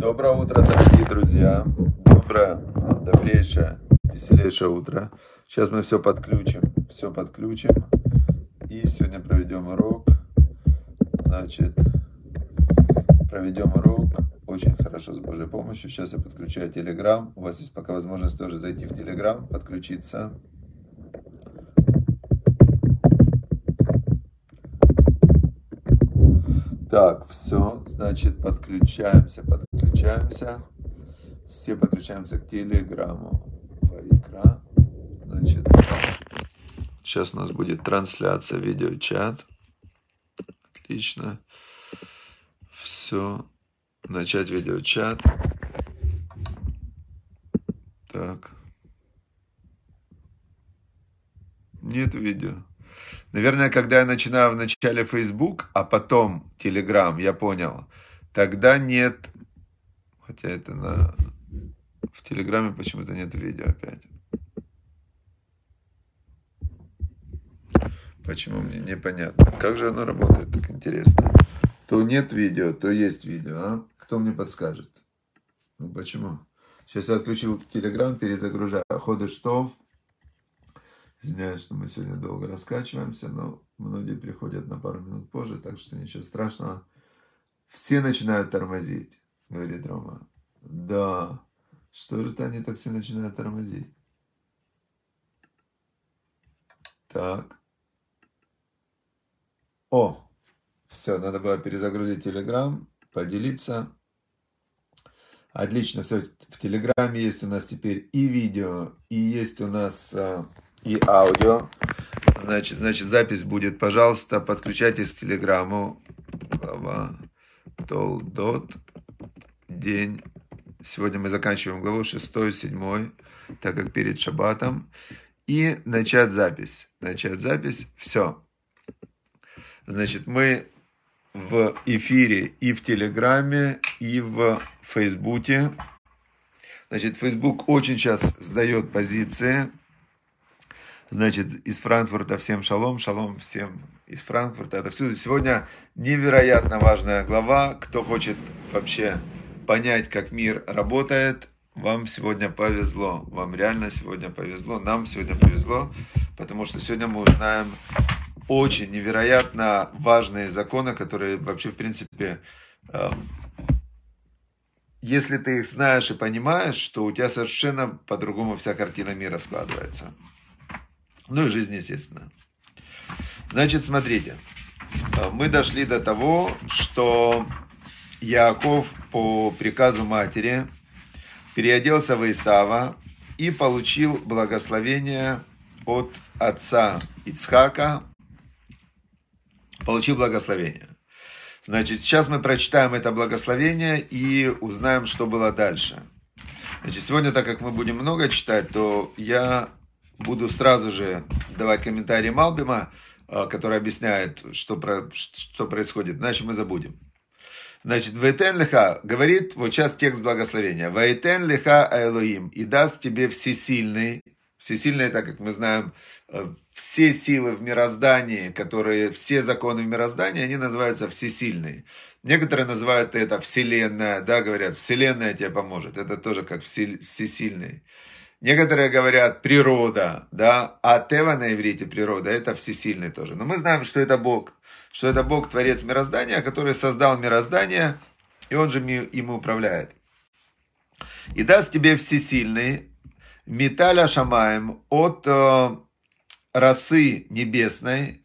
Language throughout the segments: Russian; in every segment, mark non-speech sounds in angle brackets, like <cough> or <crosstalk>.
Доброе утро, дорогие друзья. Доброе, добрейшее, веселейшее утро. Сейчас мы все подключим, все подключим. И сегодня проведем урок. Значит, проведем урок очень хорошо с Божьей помощью. Сейчас я подключаю Телеграм. У вас есть пока возможность тоже зайти в Телеграм, подключиться. Так, все, значит, подключаемся, подключаемся подключаемся. Все подключаемся к телеграмму. Значит, сейчас у нас будет трансляция, видеочат. Отлично. Все. Начать видеочат. Так. Нет видео. Наверное, когда я начинаю в начале Facebook, а потом Telegram, я понял, тогда нет Хотя это на... В Телеграме почему-то нет видео опять. Почему мне непонятно. Как же оно работает, так интересно. То нет видео, то есть видео. А? Кто мне подскажет? Ну почему? Сейчас я отключил Телеграм, перезагружаю. А ходы что? Извиняюсь, что мы сегодня долго раскачиваемся, но многие приходят на пару минут позже, так что ничего страшного. Все начинают тормозить. Говорит Рома. Да, что же-то они так все начинают тормозить? Так. О, все, надо было перезагрузить телеграм, поделиться. Отлично, все, в Телеграме есть у нас теперь и видео, и есть у нас а, и аудио. Значит, значит, запись будет, пожалуйста, подключайтесь к телеграму. Телеграмму. Толдот день. Сегодня мы заканчиваем главу 6, 7, так как перед шаббатом. И начать запись. Начать запись. Все. Значит, мы в эфире и в Телеграме, и в Фейсбуке. Значит, Фейсбук очень сейчас сдает позиции. Значит, из Франкфурта всем шалом, шалом всем из Франкфурта. Это все. Сегодня невероятно важная глава. Кто хочет вообще понять, как мир работает, вам сегодня повезло. Вам реально сегодня повезло, нам сегодня повезло, потому что сегодня мы узнаем очень невероятно важные законы, которые вообще, в принципе, э, если ты их знаешь и понимаешь, что у тебя совершенно по-другому вся картина мира складывается. Ну и жизнь, естественно. Значит, смотрите, э, мы дошли до того, что Яков по приказу матери переоделся в Исава и получил благословение от отца Ицхака. Получил благословение. Значит, сейчас мы прочитаем это благословение и узнаем, что было дальше. Значит, сегодня, так как мы будем много читать, то я буду сразу же давать комментарии Малбима, а, который объясняет, что, про, что происходит, иначе мы забудем. Значит, Вайтен лиха говорит, вот сейчас текст благословения. Вайтен лиха Элоим, и даст тебе всесильный, всесильный, так как мы знаем, э, все силы в мироздании, которые, все законы в мироздании, они называются всесильные. Некоторые называют это вселенная, да, говорят, вселенная тебе поможет. Это тоже как всесильный. Некоторые говорят природа, да, а тева на иврите природа, это всесильный тоже. Но мы знаем, что это Бог что это Бог, Творец мироздания, который создал мироздание, и Он же им управляет. И даст тебе всесильный металя шамаем от э, росы небесной,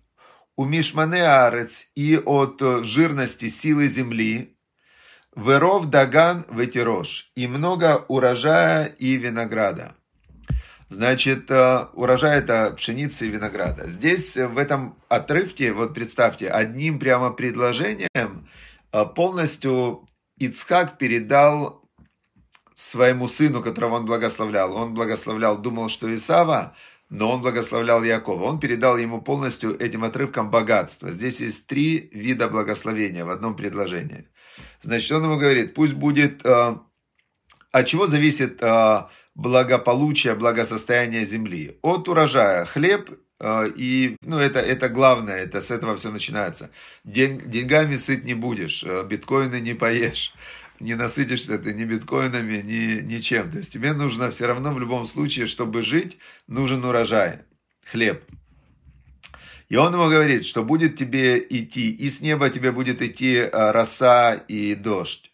у Мишмане Арец и от э, жирности силы земли, Веров Даган Ветерош и много урожая и винограда. Значит, э, урожай это пшеницы и винограда. Здесь э, в этом отрывке, вот представьте, одним прямо предложением э, полностью Ицхак передал своему сыну, которого он благословлял. Он благословлял, думал, что Исава, но он благословлял Якова. Он передал ему полностью этим отрывком богатство. Здесь есть три вида благословения в одном предложении. Значит, он ему говорит, пусть будет... Э, от чего зависит э, благополучия, благосостояния земли. От урожая хлеб э, и, ну, это, это главное, это с этого все начинается. День, деньгами сыт не будешь, э, биткоины не поешь, не насытишься ты ни биткоинами, ни, ничем. То есть тебе нужно все равно в любом случае, чтобы жить, нужен урожай, хлеб. И он ему говорит, что будет тебе идти, и с неба тебе будет идти э, роса и дождь.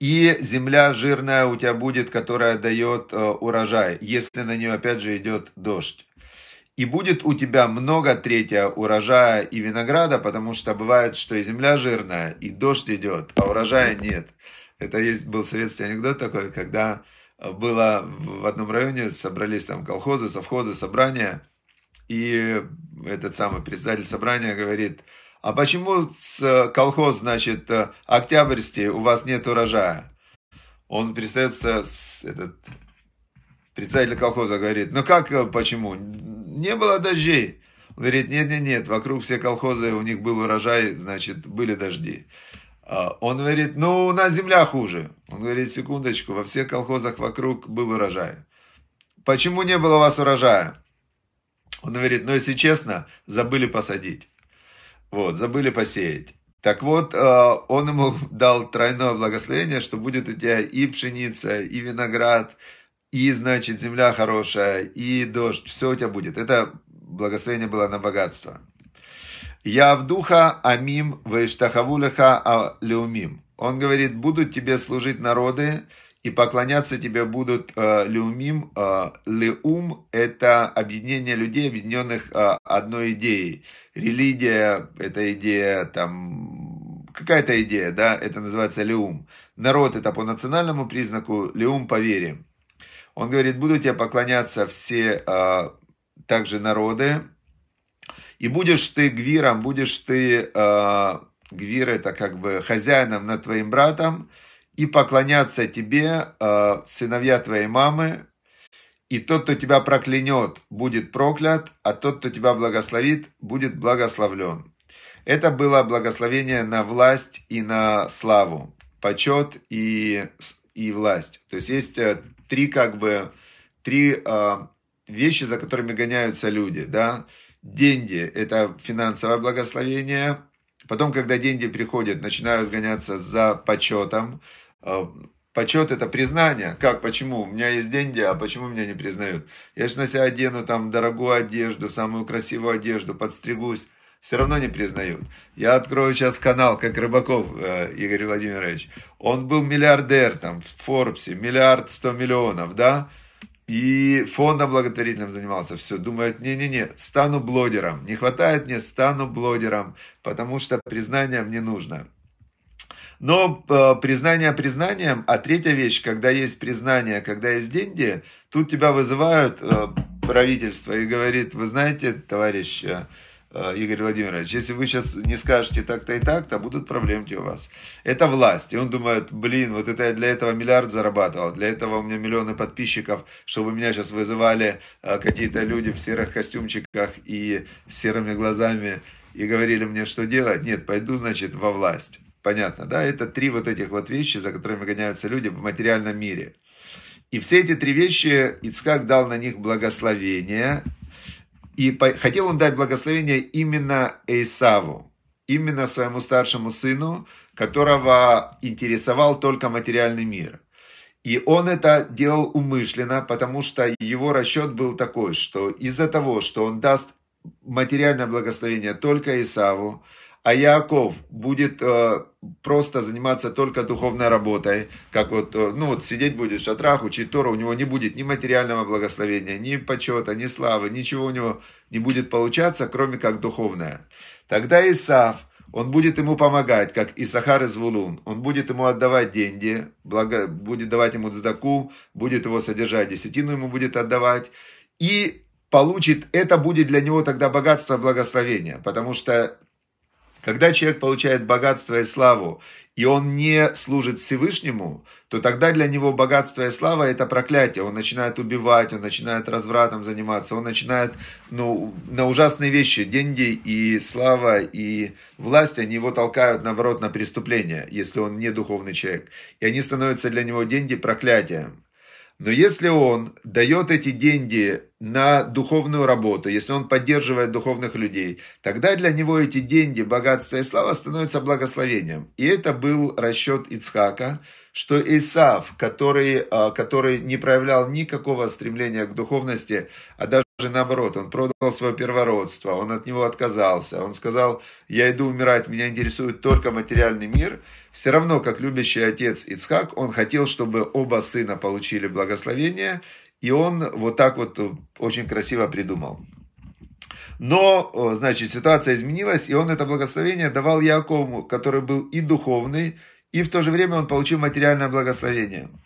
И земля жирная у тебя будет, которая дает э, урожай, если на нее опять же идет дождь. И будет у тебя много третья урожая и винограда, потому что бывает, что и земля жирная, и дождь идет, а урожая нет. Это есть, был советский анекдот такой, когда э, было в одном районе, собрались там колхозы, совхозы, собрания, и этот самый председатель собрания говорит, а почему с э, колхоз, значит, э, октябрьский, у вас нет урожая? Он представится, этот, представитель колхоза говорит, ну как, э, почему? Не было дождей. Он говорит, нет-нет-нет, вокруг все колхозы, у них был урожай, значит, были дожди. А он говорит, ну, у нас земля хуже. Он говорит, секундочку, во всех колхозах вокруг был урожай. Почему не было у вас урожая? Он говорит, ну, если честно, забыли посадить. Вот, забыли посеять. Так вот, э, он ему <laughs> дал тройное благословение, что будет у тебя и пшеница, и виноград, и, значит, земля хорошая, и дождь. Все у тебя будет. Это благословение было на богатство. Я в духа амим вештахавулеха а леумим. Он говорит, будут тебе служить народы, и поклоняться тебе будут э, леумим. Э, леум – это объединение людей, объединенных э, одной идеей. Религия – это идея, там, какая-то идея, да, это называется леум. Народ – это по национальному признаку, леум – по вере. Он говорит, будут тебе поклоняться все э, также народы, и будешь ты гвиром, будешь ты, э, гвир – это как бы хозяином над твоим братом – и поклоняться тебе э, сыновья твоей мамы, и тот, кто тебя проклянет, будет проклят, а тот, кто тебя благословит, будет благословлен. Это было благословение на власть и на славу, почет и, и власть. То есть есть э, три как бы, три э, вещи, за которыми гоняются люди, да. Деньги – это финансовое благословение. Потом, когда деньги приходят, начинают гоняться за почетом, а, почет это признание. Как, почему? У меня есть деньги, а почему меня не признают? Я же на себя одену там дорогую одежду, самую красивую одежду, подстригусь. Все равно не признают. Я открою сейчас канал, как Рыбаков э, Игорь Владимирович. Он был миллиардер там в Форбсе, миллиард сто миллионов, да? И фондом благотворительным занимался. Все, думает: не-не-не, стану блогером. Не хватает мне, стану блогером, потому что признание мне нужно. Но э, признание признанием, а третья вещь, когда есть признание, когда есть деньги, тут тебя вызывают э, правительство и говорит, вы знаете, товарищ э, Игорь Владимирович, если вы сейчас не скажете так-то и так-то, будут проблемки у вас. Это власть. И он думает, блин, вот это я для этого миллиард зарабатывал, для этого у меня миллионы подписчиков, чтобы меня сейчас вызывали какие-то люди в серых костюмчиках и с серыми глазами и говорили мне, что делать. Нет, пойду, значит, во власть. Понятно, да? Это три вот этих вот вещи, за которыми гоняются люди в материальном мире. И все эти три вещи Ицкак дал на них благословение. И по... хотел он дать благословение именно Эйсаву, именно своему старшему сыну, которого интересовал только материальный мир. И он это делал умышленно, потому что его расчет был такой, что из-за того, что он даст материальное благословение только Исаву, а Яков будет э, просто заниматься только духовной работой, как вот, э, ну вот сидеть будет в шатрах, учить Тору, у него не будет ни материального благословения, ни почета, ни славы, ничего у него не будет получаться, кроме как духовное. Тогда Исав, он будет ему помогать, как Исахар из Вулун. Он будет ему отдавать деньги, благо, будет давать ему дздаку, будет его содержать, десятину ему будет отдавать. И получит, это будет для него тогда богатство благословения, потому что когда человек получает богатство и славу, и он не служит Всевышнему, то тогда для него богатство и слава – это проклятие. Он начинает убивать, он начинает развратом заниматься, он начинает ну, на ужасные вещи. Деньги и слава, и власть, они его толкают, наоборот, на преступление, если он не духовный человек. И они становятся для него деньги проклятием. Но если он дает эти деньги на духовную работу, если он поддерживает духовных людей, тогда для него эти деньги, богатство и слава становятся благословением. И это был расчет Ицхака, что Исав, который, а, который не проявлял никакого стремления к духовности, а даже же наоборот, он продал свое первородство, он от него отказался, он сказал, я иду умирать, меня интересует только материальный мир. Все равно, как любящий отец Ицхак, он хотел, чтобы оба сына получили благословение, и он вот так вот э, очень красиво придумал. Но, э, значит, ситуация изменилась, и он это благословение давал Якову, который был и духовный, и в то же время он получил материальное благословение –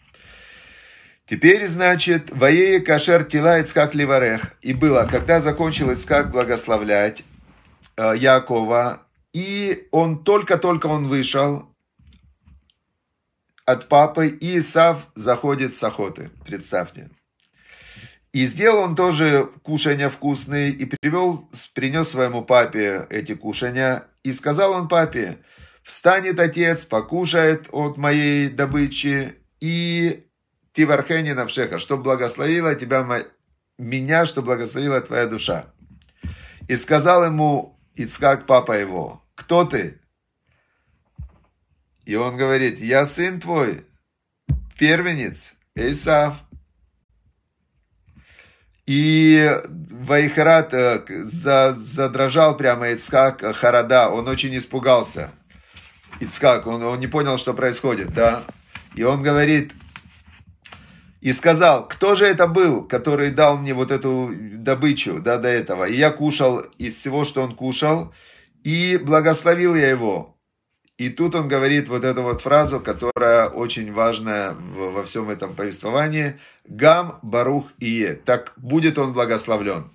Теперь, значит, воее кашер тела Ицкак Леварех. И было, когда закончилось Ицкак благословлять э, Якова, и он только-только он вышел от папы, и Исав заходит с охоты, представьте. И сделал он тоже кушанья вкусные, и привел, принес своему папе эти кушанья и сказал он папе, «Встанет отец, покушает от моей добычи, и Тивархени навшеха, что благословила тебя меня, что благословила твоя душа. И сказал ему Ицкак, папа его, кто ты? И он говорит, я сын твой, первенец, Исав. И Вайхарат э, задрожал прямо Ицкак э, Харада, он очень испугался. Ицкак, он, он не понял, что происходит, да. И он говорит, и сказал, кто же это был, который дал мне вот эту добычу, да, до этого. И я кушал из всего, что он кушал, и благословил я его. И тут он говорит вот эту вот фразу, которая очень важна во всем этом повествовании. «Гам барух ие». Так будет он благословлен.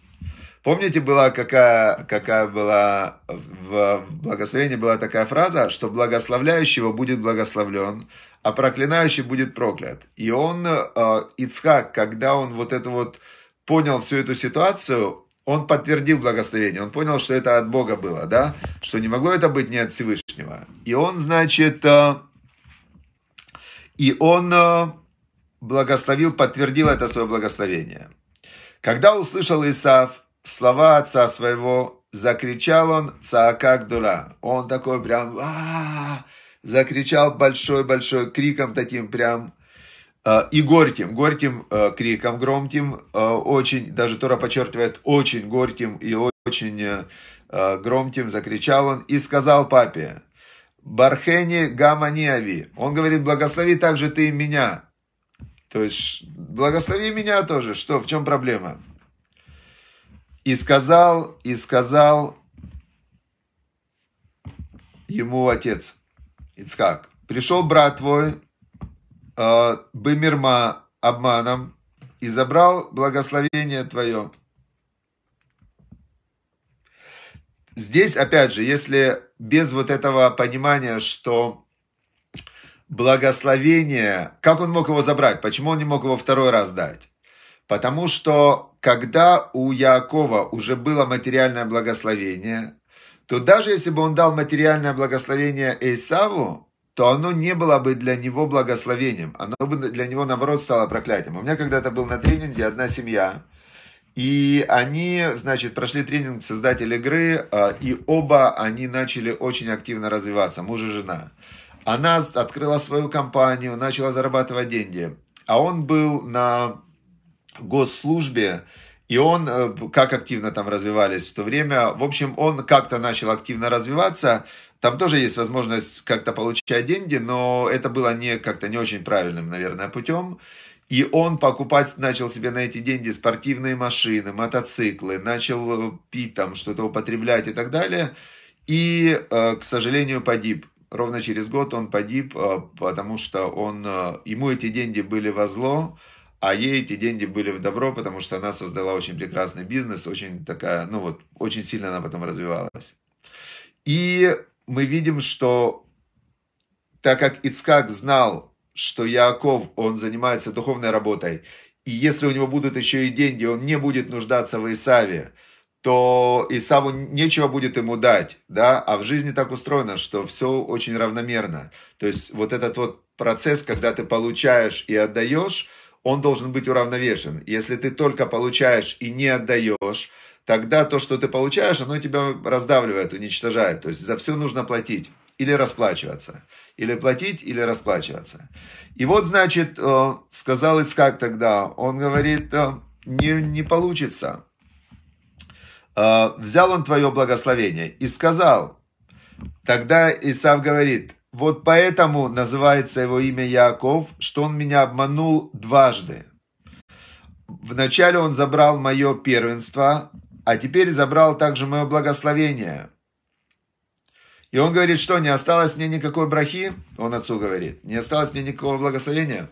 Помните, была какая, какая была в благословении была такая фраза, что благословляющего будет благословлен, а проклинающий будет проклят. И он, э, Ицхак, когда он вот это вот понял всю эту ситуацию, он подтвердил благословение, он понял, что это от Бога было, да, что не могло это быть не от Всевышнего. И он, значит, э, и он э, благословил, подтвердил это свое благословение. Когда услышал Исав, слова отца своего, закричал он цаака дура. Он такой прям а закричал большой-большой криком таким прям э, и горьким, горьким э, криком, громким, э, очень, даже Тора подчеркивает, очень горьким и очень громким закричал он и сказал папе, Бархени Гаманиави. Он говорит, благослови также ты меня. То есть, благослови меня тоже. Что, в чем проблема? И сказал, и сказал ему отец Ицхак, пришел брат твой э, Бымирма обманом и забрал благословение твое. Здесь, опять же, если без вот этого понимания, что благословение, как он мог его забрать, почему он не мог его второй раз дать? Потому что, когда у Яакова уже было материальное благословение, то даже если бы он дал материальное благословение Эйсаву, то оно не было бы для него благословением. Оно бы для него, наоборот, стало проклятием. У меня когда-то был на тренинге одна семья, и они, значит, прошли тренинг создатель игры, а, и оба они начали очень активно развиваться, муж и жена. Она открыла свою компанию, начала зарабатывать деньги. А он был на госслужбе, и он, э, как активно там развивались в то время, в общем, он как-то начал активно развиваться, там тоже есть возможность как-то получать деньги, но это было не как-то не очень правильным, наверное, путем. И он покупать начал себе на эти деньги спортивные машины, мотоциклы, начал э, пить там, что-то употреблять и так далее. И, э, к сожалению, погиб. Ровно через год он погиб, потому что он, ему эти деньги были во зло. А ей эти деньги были в добро, потому что она создала очень прекрасный бизнес, очень такая, ну вот, очень сильно она потом развивалась. И мы видим, что так как Ицкак знал, что Яков, он занимается духовной работой, и если у него будут еще и деньги, он не будет нуждаться в Исаве, то Исаву нечего будет ему дать, да, а в жизни так устроено, что все очень равномерно. То есть вот этот вот процесс, когда ты получаешь и отдаешь, он должен быть уравновешен. Если ты только получаешь и не отдаешь, тогда то, что ты получаешь, оно тебя раздавливает, уничтожает. То есть за все нужно платить или расплачиваться. Или платить, или расплачиваться. И вот, значит, э, сказал Искак тогда, он говорит, э, не, не получится. Э, взял он твое благословение и сказал, тогда Исав говорит, вот поэтому называется его имя Яков, что он меня обманул дважды. Вначале он забрал мое первенство, а теперь забрал также мое благословение. И он говорит, что не осталось мне никакой брахи, он отцу говорит, не осталось мне никакого благословения.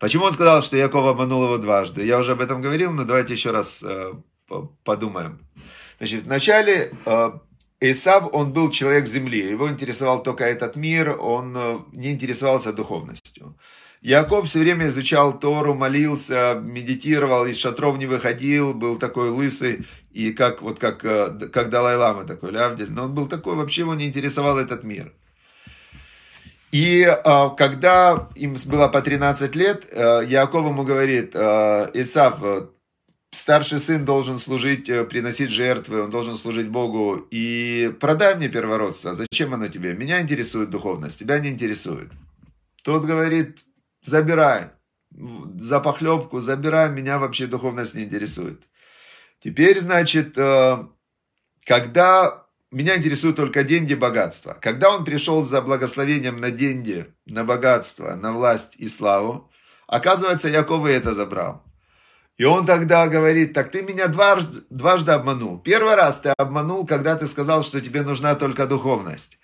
Почему он сказал, что Яков обманул его дважды? Я уже об этом говорил, но давайте еще раз э, подумаем. Значит, вначале э, Исав, он был человек земли, его интересовал только этот мир, он э, не интересовался духовностью. Яков все время изучал Тору, молился, медитировал, из шатров не выходил, был такой лысый, и как, вот как, э, как Далай-Лама такой, Лявдель, но он был такой, вообще его не интересовал этот мир. И э, когда им было по 13 лет, Яков ему говорит, Исав, старший сын должен служить, э, приносить жертвы, он должен служить Богу. И продай мне первородство, зачем оно тебе? Меня интересует духовность, тебя не интересует. Тот говорит, забирай, за похлебку забирай, меня вообще духовность не интересует. Теперь, значит, э, когда меня интересуют только деньги, богатство. Когда он пришел за благословением на деньги, на богатство, на власть и славу, оказывается, Яков и это забрал. И он тогда говорит, так ты меня дважды, дважды обманул. Первый раз ты обманул, когда ты сказал, что тебе нужна только духовность.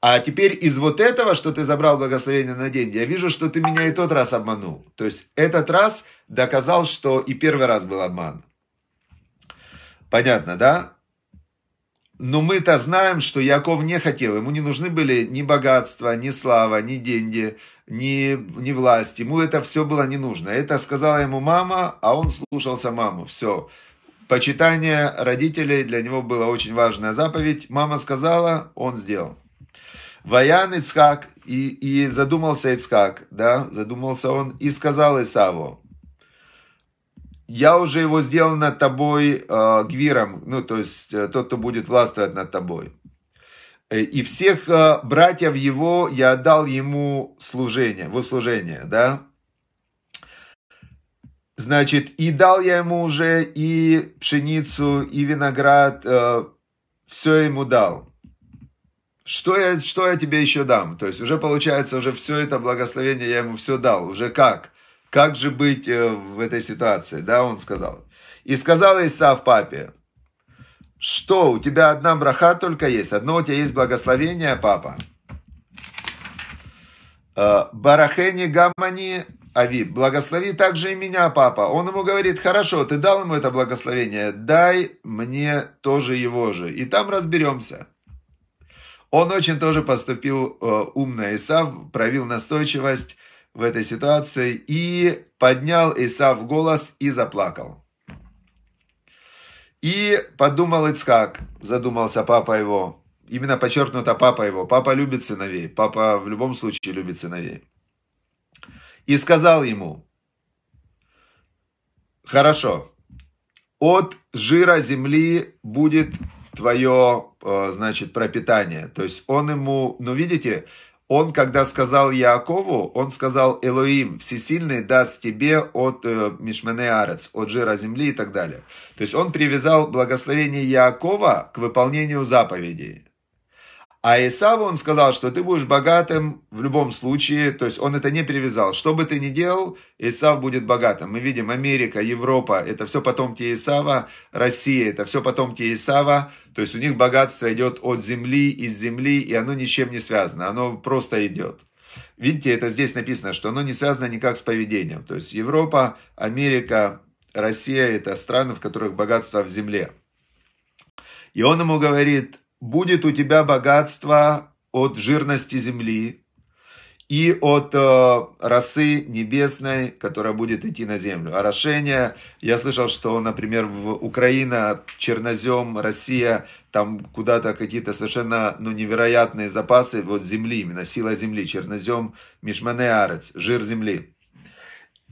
А теперь из вот этого, что ты забрал благословение на день, я вижу, что ты меня и тот раз обманул. То есть этот раз доказал, что и первый раз был обман. Понятно, да? Но мы-то знаем, что Яков не хотел. Ему не нужны были ни богатства, ни слава, ни деньги ни, ни власть. Ему это все было не нужно. Это сказала ему мама, а он слушался маму. Все. Почитание родителей для него было очень важная заповедь. Мама сказала, он сделал. Ваян Ицхак, и, и задумался Ицхак, да, задумался он, и сказал Исаву, я уже его сделал над тобой э, гвиром, ну, то есть э, тот, кто будет властвовать над тобой. Э, и всех э, братьев его я отдал ему служение, в служение, да. Значит, и дал я ему уже и пшеницу, и виноград, э, все ему дал. Что я, что я тебе еще дам? То есть уже получается, уже все это благословение я ему все дал. Уже как? Как же быть в этой ситуации? Да, он сказал. И сказал в папе, что, у тебя одна браха только есть? Одно у тебя есть благословение, папа? Э, Барахени Гамани Ави, благослови также и меня, папа. Он ему говорит, хорошо, ты дал ему это благословение, дай мне тоже его же. И там разберемся. Он очень тоже поступил э, умно, Исав, проявил настойчивость в этой ситуации и поднял Исав голос и заплакал. И подумал Ицхак, задумался папа его. Именно подчеркнуто папа его. Папа любит сыновей. Папа в любом случае любит сыновей. И сказал ему, хорошо, от жира земли будет твое, э, значит, пропитание. То есть он ему, ну видите, он, когда сказал Яакову, он сказал, Элоим, всесильный даст тебе от э, Мишмене от жира земли и так далее. То есть он привязал благословение Яакова к выполнению заповедей. А Исаву он сказал, что ты будешь богатым в любом случае, то есть он это не привязал. Что бы ты ни делал, Исав будет богатым. Мы видим Америка, Европа, это все потомки Исава, Россия, это все потомки Исава. То есть у них богатство идет от земли, из земли, и оно ничем не связано, оно просто идет. Видите, это здесь написано, что оно не связано никак с поведением. То есть Европа, Америка, Россия – это страны, в которых богатство в земле. И он ему говорит – будет у тебя богатство от жирности земли и от э, росы небесной, которая будет идти на землю. Орошение, а я слышал, что, например, в Украина, чернозем, Россия, там куда-то какие-то совершенно ну, невероятные запасы вот земли, именно сила земли, чернозем, мишманеарец, жир земли.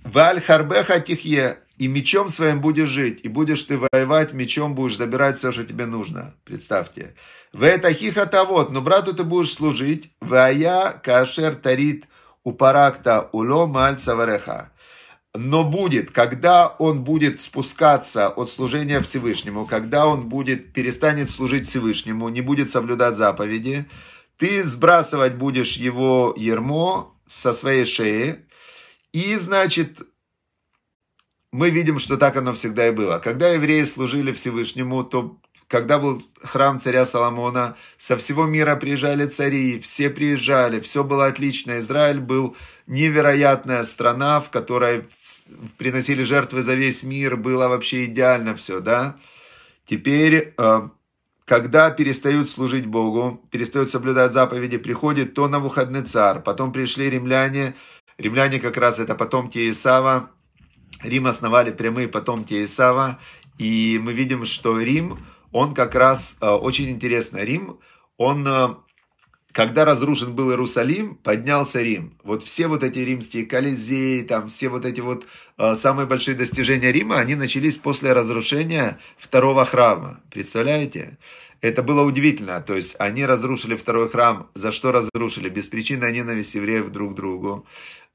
Валь харбеха тихе, и мечом своим будешь жить, и будешь ты воевать, мечом будешь забирать все, что тебе нужно. Представьте. В это хихата вот, но ну, брату ты будешь служить, вая кашер тарит упаракта уло маль савареха. Но будет, когда он будет спускаться от служения Всевышнему, когда он будет, перестанет служить Всевышнему, не будет соблюдать заповеди, ты сбрасывать будешь его ермо со своей шеи, и, значит, мы видим, что так оно всегда и было. Когда евреи служили Всевышнему, то когда был храм царя Соломона, со всего мира приезжали цари, все приезжали, все было отлично. Израиль был невероятная страна, в которой приносили жертвы за весь мир, было вообще идеально все, да. Теперь, э, когда перестают служить Богу, перестают соблюдать заповеди, приходит то на выходный царь, потом пришли римляне, римляне как раз это потомки Исава, Рим основали прямые потомки Исава, и мы видим, что Рим, он как раз, э, очень интересно, Рим, он, э, когда разрушен был Иерусалим, поднялся Рим. Вот все вот эти римские колизеи, там все вот эти вот э, самые большие достижения Рима, они начались после разрушения второго храма. Представляете? Это было удивительно. То есть они разрушили второй храм. За что разрушили? Без причины ненависть евреев друг к другу.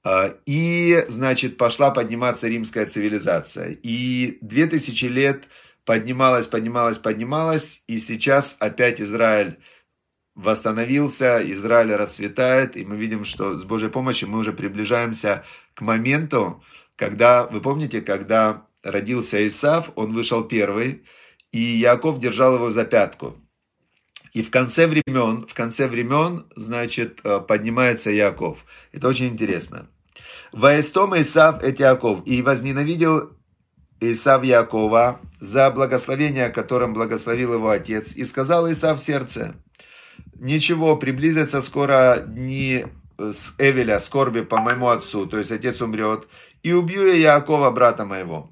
А, и, значит, пошла подниматься римская цивилизация. И 2000 лет поднималась, поднималась, поднималась. И сейчас опять Израиль восстановился, Израиль расцветает. И мы видим, что с Божьей помощью мы уже приближаемся к моменту, когда, вы помните, когда родился Исав, он вышел первый, и Яков держал его за пятку. И в конце времен, в конце времен, значит, э, поднимается Яков. Это очень интересно. Ваестом Исав эт Яков. И возненавидел Исав Якова за благословение, которым благословил его отец. И сказал Исав в сердце, ничего, приблизятся скоро дни э, с Эвеля, скорби по моему отцу, то есть отец умрет, и убью я Якова, брата моего.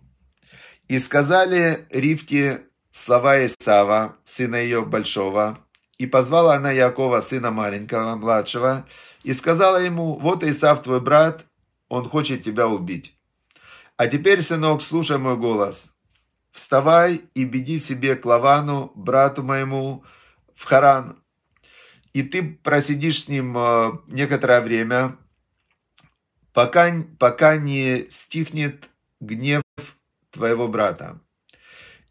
И сказали Ривке слова Исава, сына ее большого, и позвала она Якова, сына маленького, младшего, и сказала ему, вот Исав твой брат, он хочет тебя убить. А теперь, сынок, слушай мой голос. Вставай и беди себе к Лавану, брату моему, в Харан. И ты просидишь с ним э, некоторое время, пока, пока не стихнет гнев твоего брата.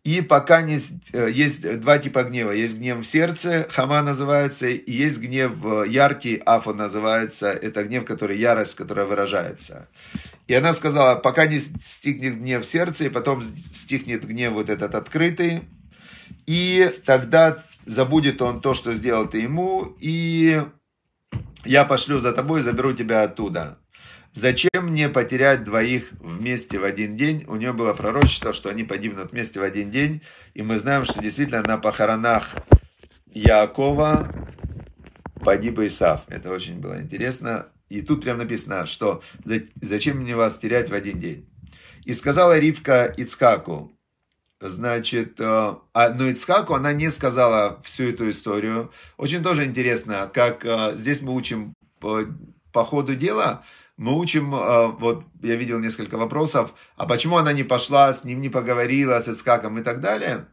И пока не, э, есть э, два типа гнева. Есть гнев в сердце, хама называется, и есть гнев яркий, афа называется. Это гнев, который ярость, которая выражается. И она сказала, пока не стихнет гнев в сердце, и потом стихнет гнев вот этот открытый, и тогда забудет он то, что сделал ты ему, и я пошлю за тобой и заберу тебя оттуда. Зачем мне потерять двоих вместе в один день? У нее было пророчество, что они погибнут вместе в один день. И мы знаем, что действительно на похоронах Якова погиб Исав. Это очень было интересно. И тут прям написано, что «Зачем мне вас терять в один день?» И сказала Ривка Ицкаку, Значит, э, а, но Ицхаку она не сказала всю эту историю. Очень тоже интересно, как э, здесь мы учим по, э, по ходу дела, мы учим, э, вот я видел несколько вопросов, а почему она не пошла, с ним не поговорила, с Искаком и так далее.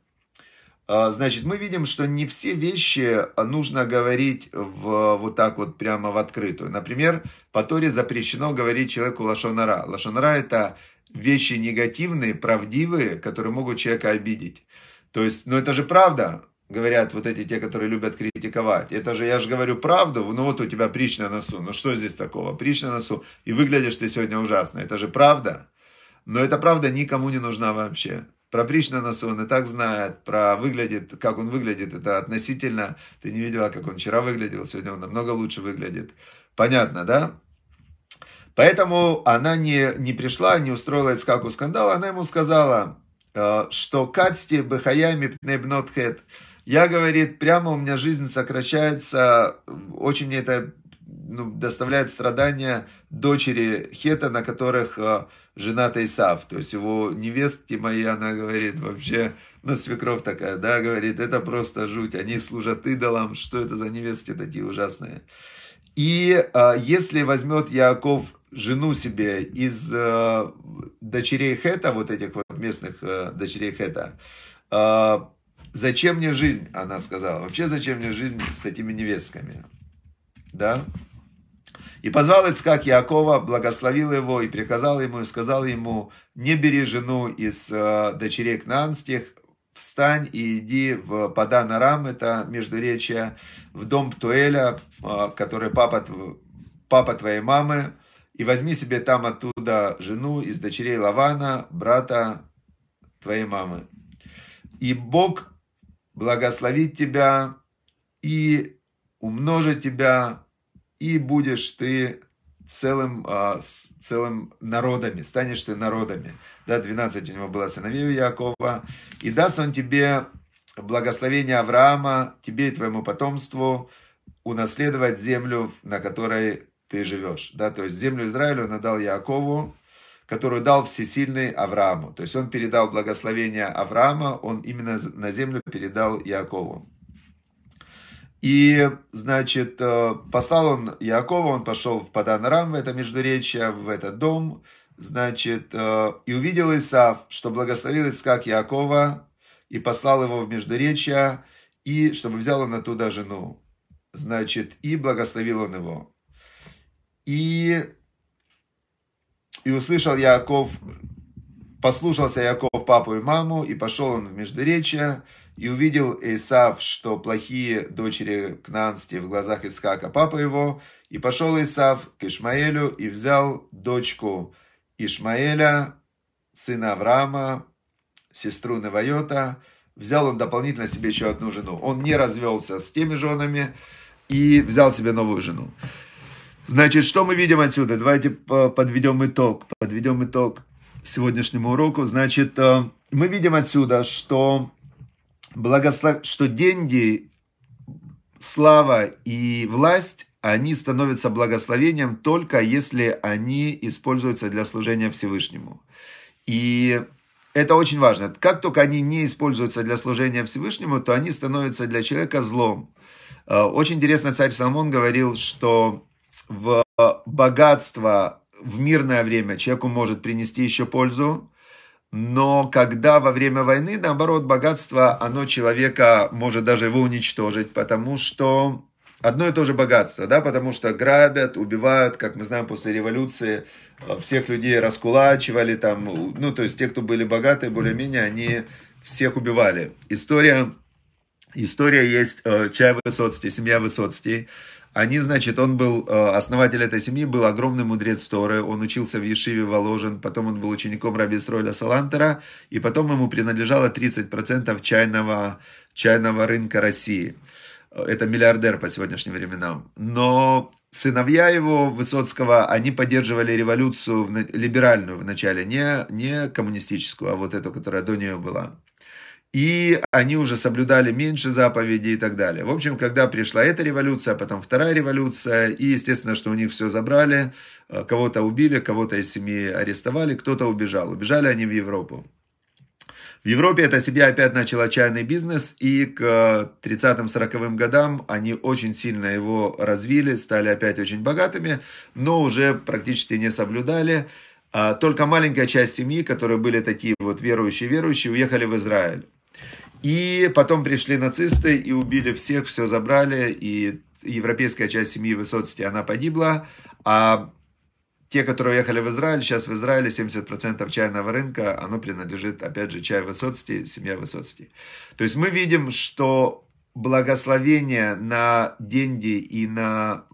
Э, значит, мы видим, что не все вещи э, нужно говорить в, вот так вот прямо в открытую. Например, по Торе запрещено говорить человеку лошонара. Лошонара – это вещи негативные, правдивые, которые могут человека обидеть. То есть, ну это же правда говорят вот эти те, которые любят критиковать. Это же, я же говорю правду, ну вот у тебя притч на носу, ну что здесь такого, притч на носу, и выглядишь ты сегодня ужасно, это же правда. Но эта правда никому не нужна вообще. Про притч на носу он и так знает, про выглядит, как он выглядит, это относительно, ты не видела, как он вчера выглядел, сегодня он намного лучше выглядит. Понятно, да? Поэтому она не, не пришла, не устроила Искаку скандал, она ему сказала, э, что «Кацти бхаями пнебнотхет» Я, говорит, прямо у меня жизнь сокращается, очень мне это ну, доставляет страдания дочери Хета, на которых э, жената Исав. То есть его невестки мои, она говорит, вообще, ну, свекров такая, да, говорит, это просто жуть, они служат идолам, что это за невестки такие ужасные. И э, если возьмет Яков жену себе из э, дочерей Хета, вот этих вот местных э, дочерей Хета, э, Зачем мне жизнь, она сказала. Вообще, зачем мне жизнь с такими невестками? Да? И позвал Ицкак Якова, благословил его и приказал ему, и сказал ему, не бери жену из э, дочерей Кнанских, встань и иди в Падан Арам, это междуречие, в дом Птуэля, э, который папа, папа твоей мамы, и возьми себе там оттуда жену из дочерей Лавана, брата твоей мамы. И Бог благословит тебя и умножит тебя, и будешь ты целым, а, целым народами, станешь ты народами. Да, 12 у него было сыновей у Якова. И даст он тебе благословение Авраама, тебе и твоему потомству унаследовать землю, на которой ты живешь. Да, то есть землю Израилю он отдал Якову, которую дал всесильный Аврааму. То есть он передал благословение Авраама, он именно на землю передал Якову. И, значит, э, послал он Якова, он пошел в Падан-Рам, в это междуречье, в этот дом, значит, э, и увидел Исав, что благословил Искак Якова, и послал его в междуречье, и чтобы взял он оттуда жену, значит, и благословил он его. И и услышал Яков, послушался Яков папу и маму, и пошел он в Междуречье, и увидел Исав, что плохие дочери Кнанские в глазах Искака папа его, и пошел Исав к Ишмаэлю и взял дочку Ишмаэля, сына Авраама, сестру Навайота, взял он дополнительно себе еще одну жену. Он не развелся с теми женами и взял себе новую жену. Значит, что мы видим отсюда? Давайте подведем итог. Подведем итог сегодняшнему уроку. Значит, э, мы видим отсюда, что, благослов... что деньги, слава и власть они становятся благословением только если они используются для служения Всевышнему. И это очень важно. Как только они не используются для служения Всевышнему, то они становятся для человека злом. Э, очень интересно, царь Соломон говорил, что в э, богатство в мирное время человеку может принести еще пользу, но когда во время войны, наоборот, богатство, оно человека может даже его уничтожить, потому что одно и то же богатство, да, потому что грабят, убивают, как мы знаем, после революции э, всех людей раскулачивали там, ну, то есть те, кто были богаты, более-менее, они всех убивали. История, история есть э, «Чай Высоцкий», «Семья Высоцкий», они, значит, он был, э, основатель этой семьи, был огромный мудрец Торы, он учился в Ешиве Воложен, потом он был учеником Раби Стройля Салантера, и потом ему принадлежало 30% чайного, чайного рынка России. Это миллиардер по сегодняшним временам. Но сыновья его, Высоцкого, они поддерживали революцию в, либеральную вначале, не, не коммунистическую, а вот эту, которая до нее была и они уже соблюдали меньше заповедей и так далее. В общем, когда пришла эта революция, потом вторая революция, и, естественно, что у них все забрали, э, кого-то убили, кого-то из семьи арестовали, кто-то убежал. Убежали они в Европу. В Европе эта семья опять начала чайный бизнес, и к 30-40 э, годам они очень сильно его развили, стали опять очень богатыми, но уже практически не соблюдали. А только маленькая часть семьи, которые были такие вот верующие-верующие, уехали в Израиль. И потом пришли нацисты и убили всех, все забрали, и европейская часть семьи Высоцкий, она погибла, а те, которые уехали в Израиль, сейчас в Израиле 70% чайного рынка, оно принадлежит, опять же, чай Высоцкий, семья Высоцкий. То есть мы видим, что благословение на деньги и на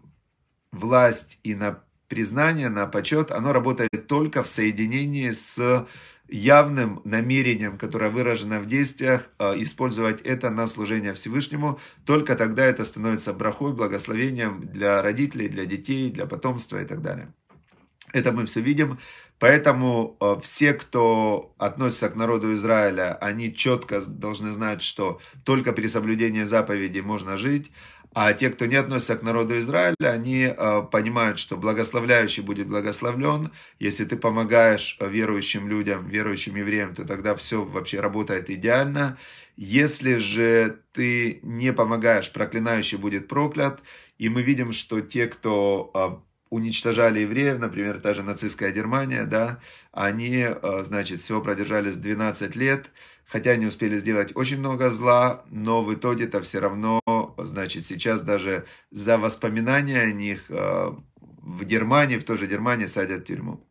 власть и на признание, на почет, оно работает только в соединении с явным намерением, которое выражено в действиях, э, использовать это на служение Всевышнему. Только тогда это становится брахой, благословением для родителей, для детей, для потомства и так далее. Это мы все видим. Поэтому э, все, кто относится к народу Израиля, они четко должны знать, что только при соблюдении заповеди можно жить. А те, кто не относится к народу Израиля, они э, понимают, что благословляющий будет благословлен. Если ты помогаешь э, верующим людям, верующим евреям, то тогда все вообще работает идеально. Если же ты не помогаешь, проклинающий будет проклят. И мы видим, что те, кто э, уничтожали евреев, например, та же нацистская Германия, да, они, значит, всего продержались 12 лет, хотя они успели сделать очень много зла, но в итоге это все равно, значит, сейчас даже за воспоминания о них э, в Германии, в той же Германии садят в тюрьму.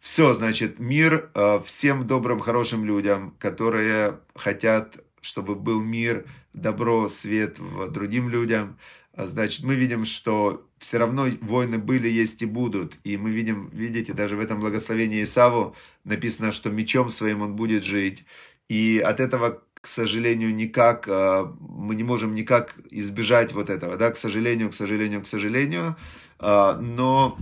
Все, значит, мир э, всем добрым, хорошим людям, которые хотят, чтобы был мир, добро, свет в другим людям. Значит, мы видим, что все равно войны были, есть и будут. И мы видим, видите, даже в этом благословении Исаву написано, что мечом своим он будет жить. И от этого, к сожалению, никак, а, мы не можем никак избежать вот этого, да, к сожалению, к сожалению, к сожалению. А, но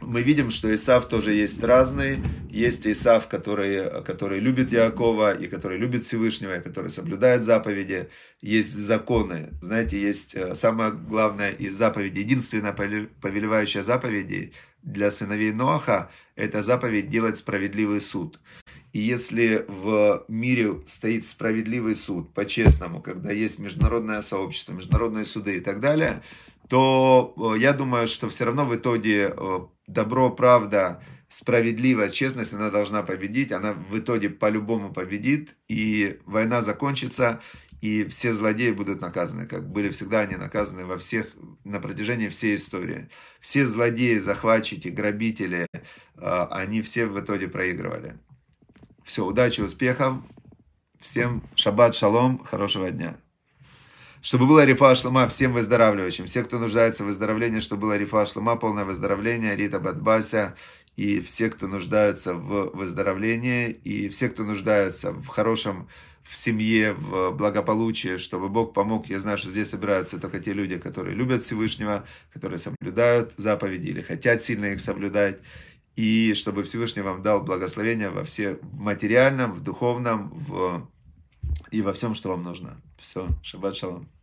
мы видим, что Исав тоже есть разный. Есть Исав, который, который любит Якова, и который любит Всевышнего, и который соблюдает заповеди. Есть законы. Знаете, есть э, самое главное из заповедей, единственная повелевающая заповедь для сыновей Ноаха – это заповедь делать справедливый суд – и если в мире стоит справедливый суд, по-честному, когда есть международное сообщество, международные суды и так далее, то э, я думаю, что все равно в итоге э, добро, правда, справедливость, честность, она должна победить. Она в итоге по-любому победит, и война закончится, и все злодеи будут наказаны, как были всегда они наказаны во всех, на протяжении всей истории. Все злодеи, захватчики, грабители, э, они все в итоге проигрывали. Все, удачи, успехов. Всем шаббат шалом, хорошего дня. Чтобы была рифа шлама всем выздоравливающим. Все, кто нуждается в выздоровлении, чтобы была рифа шлама, полное выздоровление, Рита Бадбася. И все, кто нуждается в выздоровлении, и все, кто нуждается в хорошем в семье, в благополучии, чтобы Бог помог. Я знаю, что здесь собираются только те люди, которые любят Всевышнего, которые соблюдают заповеди или хотят сильно их соблюдать и чтобы Всевышний вам дал благословение во все в материальном, в духовном в, и во всем, что вам нужно. Все, шаббат шалом.